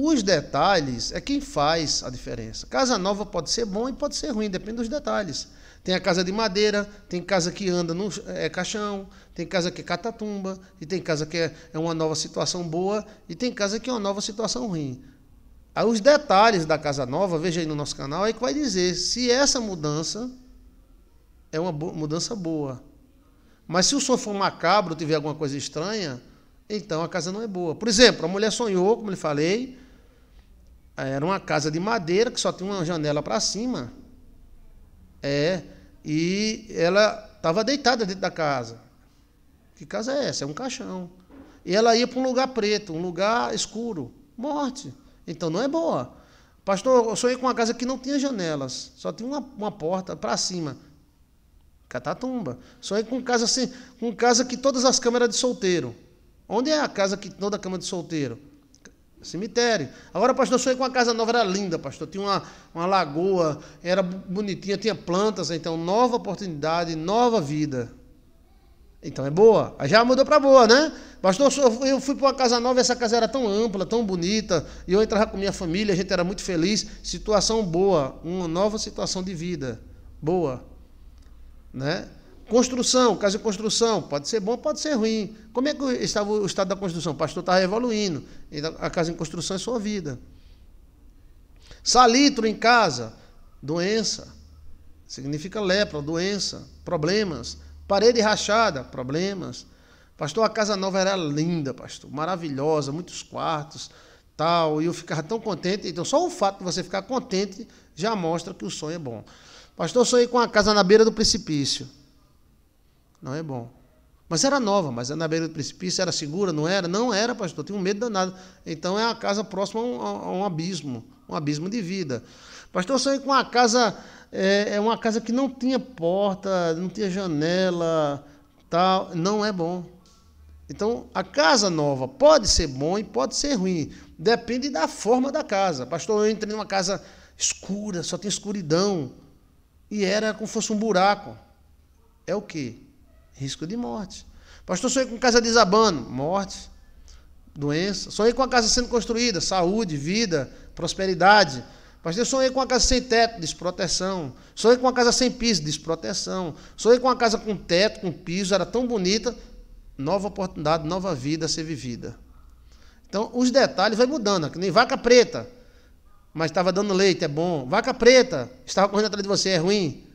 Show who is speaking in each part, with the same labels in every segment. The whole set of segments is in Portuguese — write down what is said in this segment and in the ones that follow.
Speaker 1: Os detalhes é quem faz a diferença. Casa nova pode ser bom e pode ser ruim, depende dos detalhes. Tem a casa de madeira, tem casa que anda no é, caixão, tem casa que é catatumba, e tem casa que é, é uma nova situação boa, e tem casa que é uma nova situação ruim. Aí ah, os detalhes da casa nova, veja aí no nosso canal, aí é que vai dizer se essa mudança é uma bo mudança boa. Mas se o sonho for macabro, tiver alguma coisa estranha, então a casa não é boa. Por exemplo, a mulher sonhou, como lhe falei, era uma casa de madeira que só tinha uma janela para cima. É, e ela estava deitada dentro da casa. Que casa é essa? É um caixão. E ela ia para um lugar preto, um lugar escuro. Morte. Então não é boa. Pastor, eu sonhei com uma casa que não tinha janelas, só tinha uma, uma porta para cima. Catatumba. Sonhei com casa assim, com casa que todas as câmeras de solteiro. Onde é a casa que toda a cama de solteiro? Cemitério. Agora, pastor, sonhei com uma casa nova, era linda, pastor. Tinha uma, uma lagoa, era bonitinha, tinha plantas. Então, nova oportunidade, nova vida. Então é boa. Aí já mudou para boa, né? Pastor, eu fui para uma casa nova, essa casa era tão ampla, tão bonita, e eu entrava com minha família, a gente era muito feliz. Situação boa, uma nova situação de vida. Boa. Né? Construção, casa de construção, pode ser bom, pode ser ruim. Como é que estava o estado da construção? O pastor estava evoluindo. A casa em construção é sua vida. Salitro em casa, doença. Significa lepra, doença, problemas. Parede rachada, problemas. Pastor, a casa nova era linda, pastor, maravilhosa, muitos quartos, tal. E eu ficava tão contente. Então, só o fato de você ficar contente já mostra que o sonho é bom. Pastor, eu sonhei com a casa na beira do precipício. Não é bom. Mas era nova, mas era na beira do precipício, era segura, não era? Não era, pastor, tinha um medo danado. Então é uma casa próxima a um, a um abismo, um abismo de vida. Pastor, eu sonhei com uma casa, é, é, uma casa que não tinha porta, não tinha janela, tal, não é bom. Então, a casa nova pode ser bom e pode ser ruim, depende da forma da casa. Pastor, eu entrei numa casa escura, só tem escuridão, e era como se fosse um buraco. É o quê? risco de morte. Pastor, sonhei com casa desabando, morte, doença. Sonhei com a casa sendo construída, saúde, vida, prosperidade. Pastor, sonhei com a casa sem teto, desproteção. Sonhei com a casa sem piso, desproteção. Sonhei com a casa com teto, com piso, era tão bonita. Nova oportunidade, nova vida a ser vivida. Então, os detalhes vai mudando, que nem vaca preta, mas estava dando leite, é bom. Vaca preta, estava correndo atrás de você, é ruim.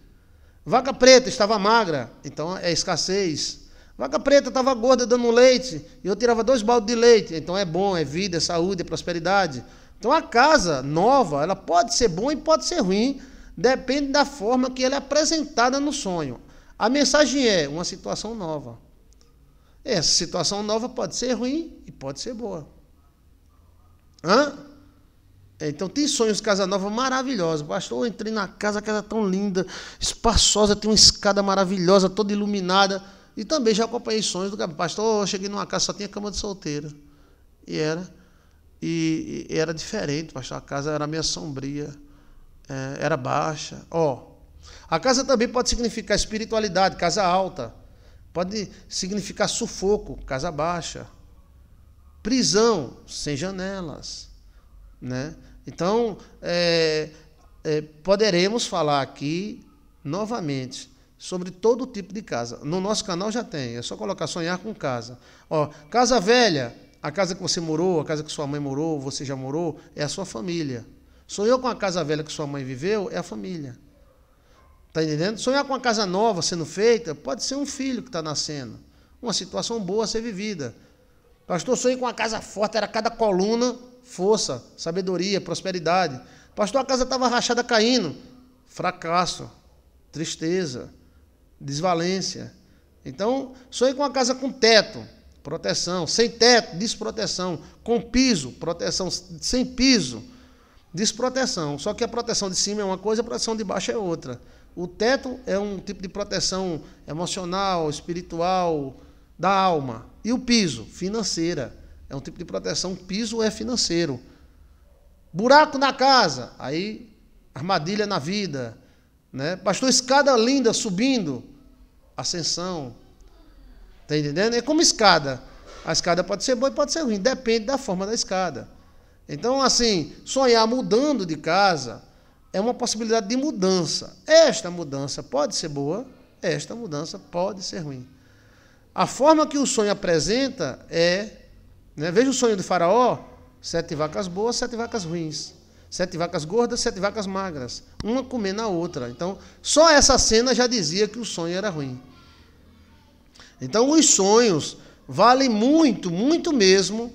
Speaker 1: Vaca preta estava magra, então é escassez. Vaca preta estava gorda dando leite, e eu tirava dois baldes de leite, então é bom, é vida, é saúde, é prosperidade. Então a casa nova, ela pode ser boa e pode ser ruim, depende da forma que ela é apresentada no sonho. A mensagem é uma situação nova. Essa situação nova pode ser ruim e pode ser boa. Hã? É, então tem sonhos Casa Nova maravilhosa. Pastor, eu entrei na casa, a casa tão linda, espaçosa, tem uma escada maravilhosa, toda iluminada. E também já acompanhei sonhos do Gabriel. Pastor, eu cheguei numa casa, só tinha cama de solteira. E era. E, e era diferente, pastor. A casa era meio sombria, é, era baixa. Ó, oh, a casa também pode significar espiritualidade, casa alta. Pode significar sufoco, casa baixa. Prisão, sem janelas. Né? Então, é, é, poderemos falar aqui novamente sobre todo tipo de casa. No nosso canal já tem, é só colocar sonhar com casa. Ó, casa velha, a casa que você morou, a casa que sua mãe morou, você já morou, é a sua família. Sonhou com a casa velha que sua mãe viveu, é a família. Tá entendendo? Sonhar com uma casa nova sendo feita, pode ser um filho que está nascendo. Uma situação boa a ser vivida. Pastor, sonhei com uma casa forte, era cada coluna força, sabedoria, prosperidade. Pastor, a casa estava rachada caindo. Fracasso, tristeza, desvalência. Então, sonhe com uma casa com teto, proteção. Sem teto, desproteção. Com piso, proteção. Sem piso, desproteção. Só que a proteção de cima é uma coisa, a proteção de baixo é outra. O teto é um tipo de proteção emocional, espiritual, da alma. E o piso, financeira. É um tipo de proteção. Piso é financeiro. Buraco na casa, aí armadilha na vida. Né? Pastor, escada linda subindo, ascensão. Está entendendo? É como escada. A escada pode ser boa e pode ser ruim, depende da forma da escada. Então, assim, sonhar mudando de casa é uma possibilidade de mudança. Esta mudança pode ser boa, esta mudança pode ser ruim. A forma que o sonho apresenta é né? Veja o sonho do faraó: sete vacas boas, sete vacas ruins. Sete vacas gordas, sete vacas magras. Uma comendo a outra. Então, só essa cena já dizia que o sonho era ruim. Então, os sonhos valem muito, muito mesmo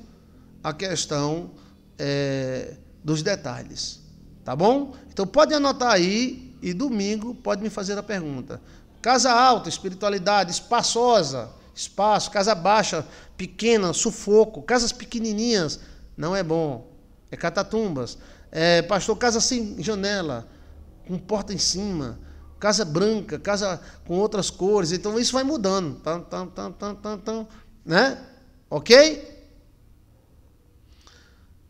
Speaker 1: a questão é, dos detalhes. Tá bom? Então, pode anotar aí e domingo pode me fazer a pergunta. Casa alta, espiritualidade espaçosa espaço, casa baixa, pequena, sufoco, casas pequenininhas, não é bom. É catatumbas. É, pastor, casa sem janela, com porta em cima, casa branca, casa com outras cores. Então isso vai mudando. Tam, tam, tam, tam, tam, tam, né? Ok?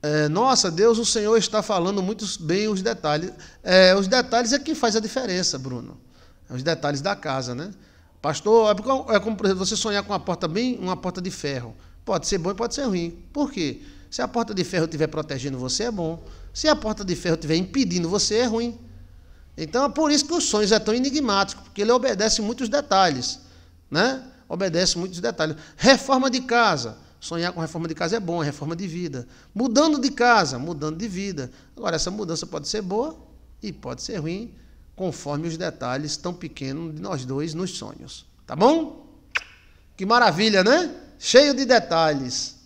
Speaker 1: É, nossa, Deus, o Senhor está falando muito bem os detalhes. É, os detalhes é que faz a diferença, Bruno. É os detalhes da casa, né? Pastor, é, é como você sonhar com uma porta bem, uma porta de ferro. Pode ser bom e pode ser ruim. Por quê? Se a porta de ferro estiver protegendo você, é bom. Se a porta de ferro estiver impedindo você, é ruim. Então é por isso que os sonhos é tão enigmático, porque ele obedece muitos detalhes, né? Obedece muitos detalhes. Reforma de casa. Sonhar com reforma de casa é bom, é reforma de vida. Mudando de casa, mudando de vida. Agora, essa mudança pode ser boa e pode ser ruim conforme os detalhes tão pequenos de nós dois nos sonhos. Tá bom? Que maravilha, né? Cheio de detalhes.